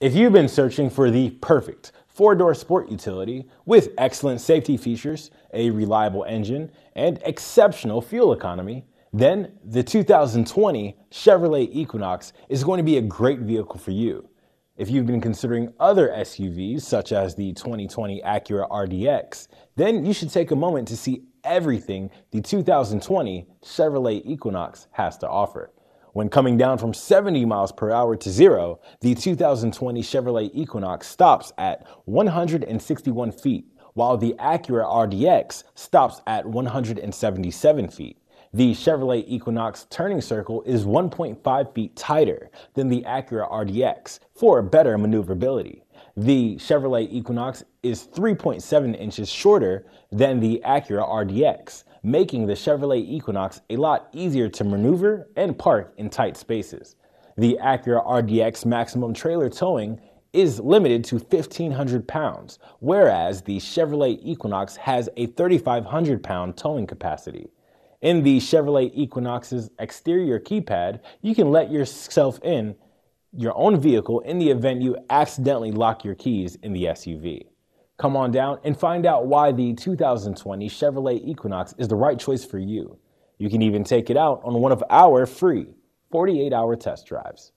If you've been searching for the perfect four-door sport utility with excellent safety features, a reliable engine, and exceptional fuel economy, then the 2020 Chevrolet Equinox is going to be a great vehicle for you. If you've been considering other SUVs, such as the 2020 Acura RDX, then you should take a moment to see everything the 2020 Chevrolet Equinox has to offer. When coming down from 70 miles per hour to zero, the 2020 Chevrolet Equinox stops at 161 feet, while the Acura RDX stops at 177 feet. The Chevrolet Equinox turning circle is 1.5 feet tighter than the Acura RDX for better maneuverability. The Chevrolet Equinox is 3.7 inches shorter than the Acura RDX making the Chevrolet Equinox a lot easier to maneuver and park in tight spaces. The Acura RDX maximum trailer towing is limited to 1,500 pounds, whereas the Chevrolet Equinox has a 3,500 pound towing capacity. In the Chevrolet Equinox's exterior keypad, you can let yourself in your own vehicle in the event you accidentally lock your keys in the SUV. Come on down and find out why the 2020 Chevrolet Equinox is the right choice for you. You can even take it out on one of our free 48 hour test drives.